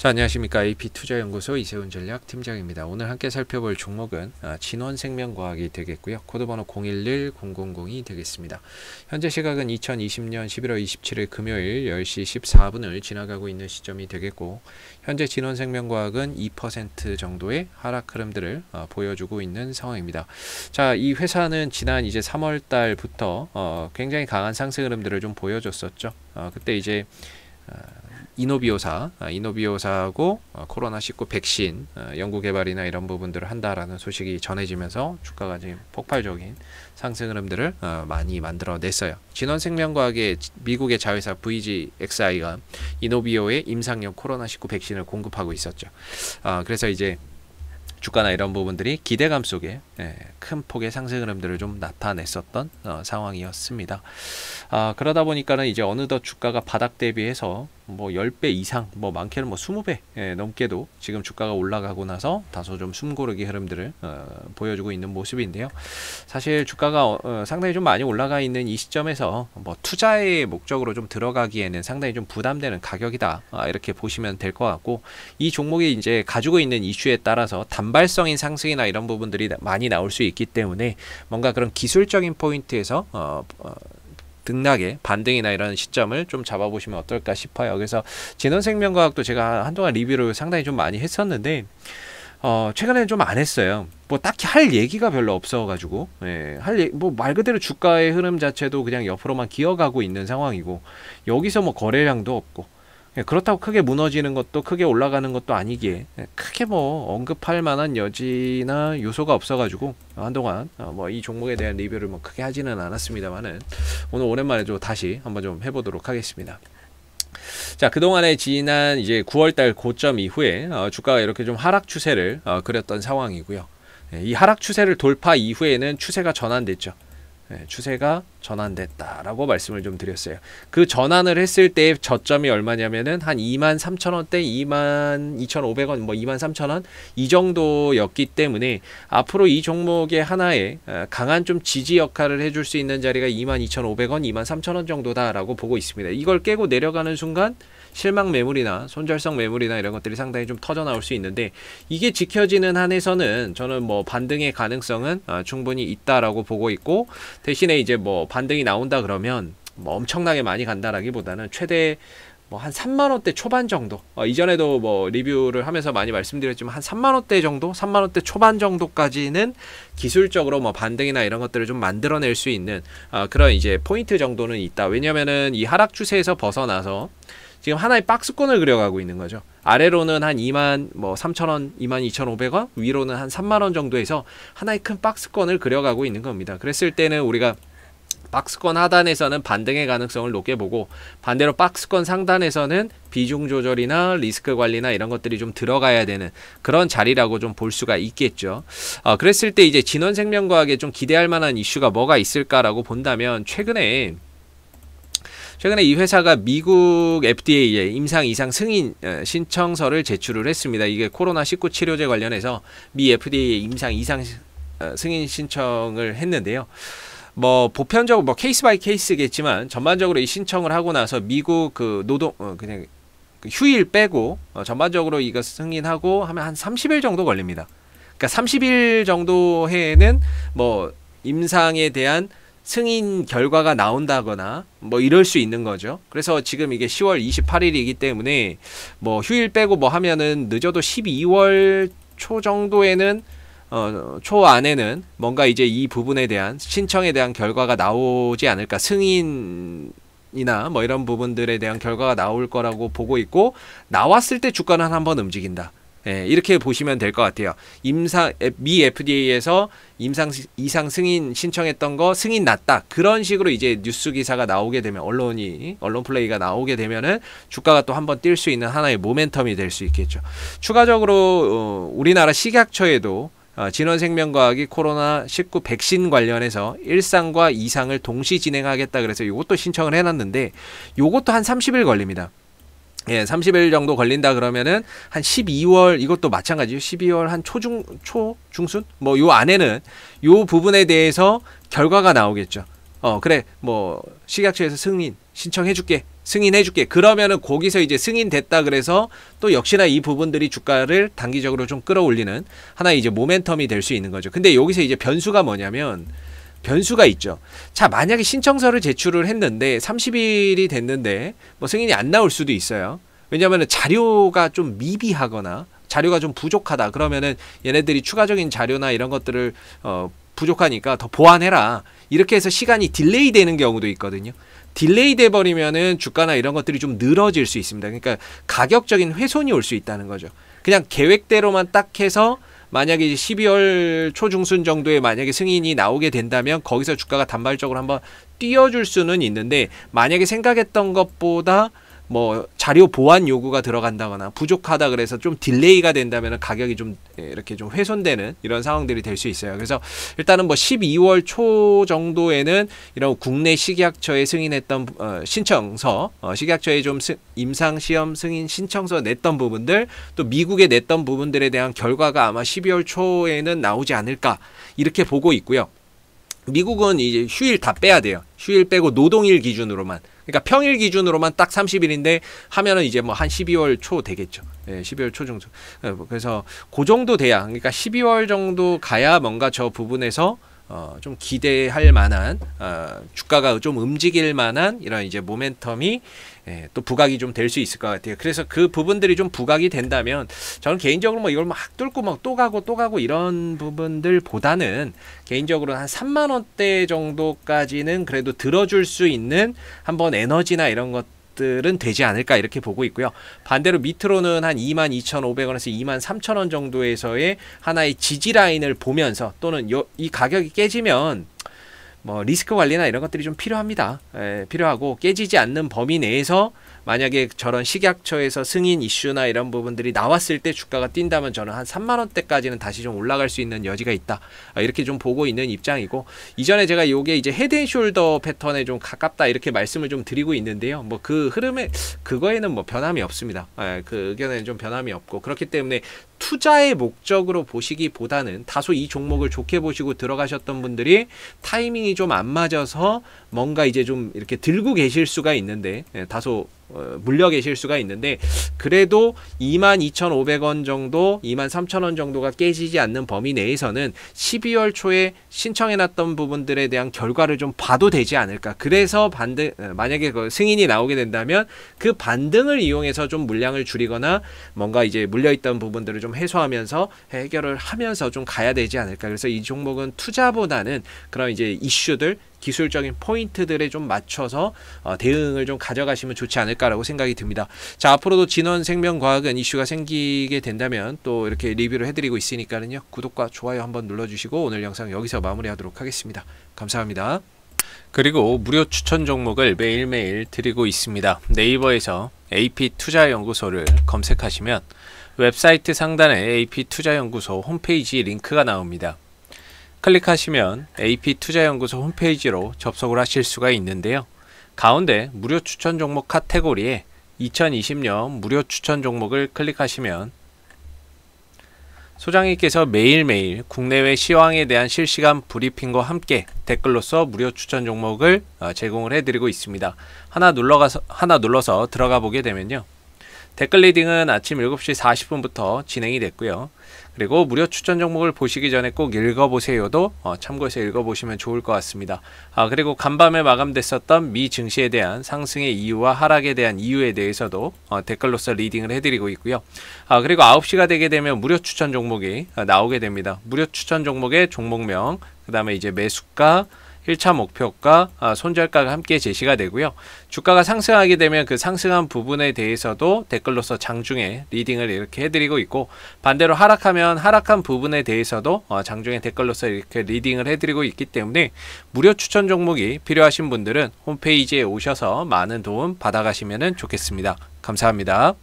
자 안녕하십니까 AP투자연구소 이세훈 전략팀장입니다. 오늘 함께 살펴볼 종목은 아, 진원생명과학이 되겠고요. 코드번호 011000이 되겠습니다. 현재 시각은 2020년 11월 27일 금요일 10시 14분을 지나가고 있는 시점이 되겠고 현재 진원생명과학은 2% 정도의 하락 흐름들을 어, 보여주고 있는 상황입니다. 자이 회사는 지난 이제 3월 달부터 어, 굉장히 강한 상승 흐름들을 좀 보여줬었죠. 어, 그때 이제 아, 이노비오사, 아, 이노비오사하고 어, 코로나19 백신 어, 연구 개발이나 이런 부분들을 한다라는 소식이 전해지면서 주가가 지금 폭발적인 상승 흐름들을 어, 많이 만들어냈어요. 진원생명과학의 미국의 자회사 VGXI가 이노비오의 임상용 코로나19 백신을 공급하고 있었죠. 아, 그래서 이제 주가나 이런 부분들이 기대감 속에 예, 큰 폭의 상승 흐름들을 좀 나타냈었던 어, 상황이었습니다. 아, 그러다 보니까는 이제 어느덧 주가가 바닥 대비해서 뭐 10배 이상 뭐 많게는 뭐 20배 예, 넘게도 지금 주가가 올라가고 나서 다소 좀 숨고르기 흐름들을 어, 보여주고 있는 모습인데요. 사실 주가가 어, 어, 상당히 좀 많이 올라가 있는 이 시점에서 뭐 투자의 목적으로 좀 들어가기에는 상당히 좀 부담되는 가격이다 아, 이렇게 보시면 될 것 같고 이 종목이 이제 가지고 있는 이슈에 따라서 단발성인 상승이나 이런 부분들이 많이 나올 수 있기 때문에 뭔가 그런 기술적인 포인트에서 어, 어 등락의 반등이나 이런 시점을 좀 잡아보시면 어떨까 싶어요. 그래서 진원생명과학도 제가 한동안 리뷰를 상당히 좀 많이 했었는데 어, 최근에는 좀 안 했어요. 뭐 딱히 할 얘기가 별로 없어가지고 예, 할뭐말 그대로 주가의 흐름 자체도 그냥 옆으로만 기어가고 있는 상황이고 여기서 뭐 거래량도 없고 예, 그렇다고 크게 무너지는 것도 크게 올라가는 것도 아니기에 예, 크게 뭐 언급할 만한 여지나 요소가 없어가지고 한동안 어, 뭐이 종목에 대한 리뷰를 뭐 크게 하지는 않았습니다만은 오늘 오랜만에 좀 다시 한번 좀 해보도록 하겠습니다. 자, 그동안에 지난 이제 9월달 고점 이후에 어, 주가가 이렇게 좀 하락 추세를 어, 그렸던 상황이고요. 예, 이 하락 추세를 돌파 이후에는 추세가 전환됐죠. 네, 추세가 전환됐다라고 말씀을 좀 드렸어요. 그 전환을 했을 때 저점이 얼마냐면은 한 2만 3천 원대, 2만 2,500원, 뭐 2만 3천 원이 정도였기 때문에 앞으로 이 종목의 하나의 어, 강한 좀 지지 역할을 해줄 수 있는 자리가 2만 2,500원, 2만 3천 원 정도다라고 보고 있습니다. 이걸 깨고 내려가는 순간 실망 매물이나 손절성 매물이나 이런 것들이 상당히 좀 터져 나올 수 있는데 이게 지켜지는 한에서는 저는 뭐 반등의 가능성은 어, 충분히 있다라고 보고 있고 대신에 이제 뭐 반등이 나온다 그러면 뭐 엄청나게 많이 간다라기보다는 최대 뭐 한 3만 원대 초반 정도 어, 이전에도 뭐 리뷰를 하면서 많이 말씀드렸지만 한 3만 원대 정도 3만 원대 초반 정도까지는 기술적으로 뭐 반등이나 이런 것들을 좀 만들어낼 수 있는 어, 그런 이제 포인트 정도는 있다 왜냐면은 이 하락 추세에서 벗어나서 지금 하나의 박스권을 그려가고 있는 거죠. 아래로는 한 2만 뭐 3천 원, 2만 2천5백원 위로는 한 3만 원 정도에서 하나의 큰 박스권을 그려가고 있는 겁니다. 그랬을 때는 우리가 박스권 하단에서는 반등의 가능성을 높게 보고 반대로 박스권 상단에서는 비중 조절이나 리스크 관리나 이런 것들이 좀 들어가야 되는 그런 자리라고 좀 볼 수가 있겠죠. 어, 그랬을 때 이제 진원생명과학에 좀 기대할 만한 이슈가 뭐가 있을까라고 본다면 최근에 최근에 이 회사가 미국 FDA에 임상 이상 승인 어, 신청서를 제출을 했습니다. 이게 코로나 19 치료제 관련해서 미 FDA에 임상 이상 어, 승인 신청을 했는데요. 뭐 보편적으로 뭐 케이스 바이 케이스겠지만 전반적으로 이 신청을 하고 나서 미국 그 노동 어 그냥 그 휴일 빼고 어 전반적으로 이거 승인하고 하면 한 30일 정도 걸립니다. 그러니까 30일 정도 해에는 뭐 임상에 대한 승인 결과가 나온다거나 뭐 이럴 수 있는 거죠. 그래서 지금 이게 10월 28일이기 때문에 뭐 휴일 빼고 뭐 하면은 늦어도 12월 초 정도에는 어, 초 안에는 뭔가 이제 이 부분에 대한 신청에 대한 결과가 나오지 않을까 승인이나 뭐 이런 부분들에 대한 결과가 나올 거라고 보고 있고 나왔을 때 주가는 한번 움직인다. 예, 이렇게 보시면 될 것 같아요. 임상 미 FDA에서 임상 이상 승인 신청했던 거 승인 났다 그런 식으로 이제 뉴스 기사가 나오게 되면 언론이 언론 플레이가 나오게 되면은 주가가 또 한번 뛸 수 있는 하나의 모멘텀이 될 수 있겠죠. 추가적으로 어, 우리나라 식약처에도 어, 진원생명과학이 코로나 19 백신 관련해서 일상과 이상을 동시 진행하겠다 그래서 이것도 신청을 해놨는데 이것도 한 30일 걸립니다. 예, 30일 정도 걸린다 그러면은 한 12월 이것도 마찬가지죠. 12월 한 초중 초 중순 뭐 요 안에는 요 부분에 대해서 결과가 나오겠죠. 어, 그래. 뭐 식약처에서 승인 신청해 줄게. 승인해 줄게. 그러면은 거기서 이제 승인됐다 그래서 또 역시나 이 부분들이 주가를 단기적으로 좀 끌어올리는 하나의 이제 모멘텀이 될 수 있는 거죠. 근데 여기서 이제 변수가 뭐냐면 변수가 있죠. 자, 만약에 신청서를 제출을 했는데 30일이 됐는데 뭐 승인이 안 나올 수도 있어요. 왜냐하면 자료가 좀 미비하거나 자료가 좀 부족하다. 그러면은 얘네들이 추가적인 자료나 이런 것들을 어, 부족하니까 더 보완해라. 이렇게 해서 시간이 딜레이 되는 경우도 있거든요. 딜레이 돼 버리면은 주가나 이런 것들이 좀 늘어질 수 있습니다. 그러니까 가격적인 훼손이 올 수 있다는 거죠. 그냥 계획대로만 딱 해서 만약에 12월 초중순 정도에 만약에 승인이 나오게 된다면 거기서 주가가 단발적으로 한번 뛰어줄 수는 있는데 만약에 생각했던 것보다 뭐 자료 보완 요구가 들어간다거나 부족하다 그래서 좀 딜레이가 된다면 가격이 좀 예, 이렇게 좀 훼손되는 이런 상황들이 될 수 있어요. 그래서 일단은 뭐 12월 초 정도에는 이런 국내 식약처에 승인했던 어, 신청서, 어, 식약처에 좀 스, 임상시험 승인 신청서 냈던 부분들, 또 미국에 냈던 부분들에 대한 결과가 아마 12월 초에는 나오지 않을까 이렇게 보고 있고요. 미국은 이제 휴일 다 빼야 돼요. 휴일 빼고 노동일 기준으로만 그러니까 평일 기준으로만 딱 30일인데 하면은 이제 뭐 한 12월 초 되겠죠. 예, 12월 초 정도. 예, 뭐 그래서 그 정도 돼야 그러니까 12월 정도 가야 뭔가 저 부분에서 어, 좀 기대할 만한 어, 주가가 좀 움직일 만한 이런 이제 모멘텀이 예, 또 부각이 좀 될 수 있을 것 같아요. 그래서 그 부분들이 좀 부각이 된다면 저는 개인적으로 뭐 이걸 막 뚫고 막 또 가고 또 가고 이런 부분들보다는 개인적으로 한 3만 원대 정도까지는 그래도 들어줄 수 있는 한번 에너지나 이런 것 가들은 되지 않을까 이렇게 보고 있고요. 반대로 밑으로는 한 22,500원에서 23,000원 정도에서의 하나의 지지 라인을 보면서 또는 요, 이 가격이 깨지면 뭐 리스크 관리나 이런 것들이 좀 필요합니다. 에, 예, 필요하고 깨지지 않는 범위 내에서 만약에 저런 식약처에서 승인 이슈나 이런 부분들이 나왔을 때 주가가 뛴다면 저는 한 3만 원대까지는 다시 좀 올라갈 수 있는 여지가 있다. 아, 이렇게 좀 보고 있는 입장이고 이전에 제가 요게 이제 헤드앤숄더 패턴에 좀 가깝다 이렇게 말씀을 좀 드리고 있는데요. 뭐 그 흐름에 그거에는 뭐 변함이 없습니다. 아, 그 의견에는 좀 변함이 없고 그렇기 때문에 투자의 목적으로 보시기보다는 다소 이 종목을 좋게 보시고 들어가셨던 분들이 타이밍이 좀 안 맞아서 뭔가 이제 좀 이렇게 들고 계실 수가 있는데 예, 다소 어, 물려 계실 수가 있는데 그래도 22,500원 정도, 23,000원 정도가 깨지지 않는 범위 내에서는 12월 초에 신청해 놨던 부분들에 대한 결과를 좀 봐도 되지 않을까. 그래서 반등 어, 만약에 그 승인이 나오게 된다면 그 반등을 이용해서 좀 물량을 줄이거나 뭔가 이제 물려 있던 부분들을 좀좀 해소하면서 해결을 하면서 좀 가야 되지 않을까. 그래서 이 종목은 투자보다는 그런 이제 이슈들 기술적인 포인트들에 좀 맞춰서 어, 대응을 좀 가져가시면 좋지 않을까라고 생각이 듭니다. 자 앞으로도 진원생명과학은 이슈가 생기게 된다면 또 이렇게 리뷰를 해드리고 있으니까는요 구독과 좋아요 한번 눌러주시고 오늘 영상 여기서 마무리하도록 하겠습니다. 감사합니다. 그리고 무료 추천 종목을 매일매일 드리고 있습니다. 네이버에서 AP투자연구소를 검색하시면 웹사이트 상단에 AP투자연구소 홈페이지 링크가 나옵니다. 클릭하시면 AP투자연구소 홈페이지로 접속을 하실 수가 있는데요. 가운데 무료 추천 종목 카테고리에 2020년 무료 추천 종목을 클릭하시면 소장님께서 매일매일 국내외 시황에 대한 실시간 브리핑과 함께 댓글로써 무료 추천 종목을 어, 제공을 해드리고 있습니다. 하나 눌러가서, 하나 눌러서 들어가 보게 되면요. 댓글 리딩은 아침 7시 40분부터 진행이 됐고요. 그리고 무료 추천 종목을 보시기 전에 꼭 읽어보세요도 어, 참고해서 읽어보시면 좋을 것 같습니다. 아, 그리고 간밤에 마감됐었던 미 증시에 대한 상승의 이유와 하락에 대한 이유에 대해서도 어, 댓글로서 리딩을 해드리고 있고요. 아, 그리고 9시가 되게 되면 무료 추천 종목이 어, 나오게 됩니다. 무료 추천 종목의 종목명, 그 다음에 이제 매수가, 1차 목표가 아, 손절가가 함께 제시가 되고요. 주가가 상승하게 되면 그 상승한 부분에 대해서도 댓글로서 장중에 리딩을 이렇게 해드리고 있고 반대로 하락하면 하락한 부분에 대해서도 어, 장중에 댓글로서 이렇게 리딩을 해드리고 있기 때문에 무료 추천 종목이 필요하신 분들은 홈페이지에 오셔서 많은 도움 받아가시면 좋겠습니다. 감사합니다.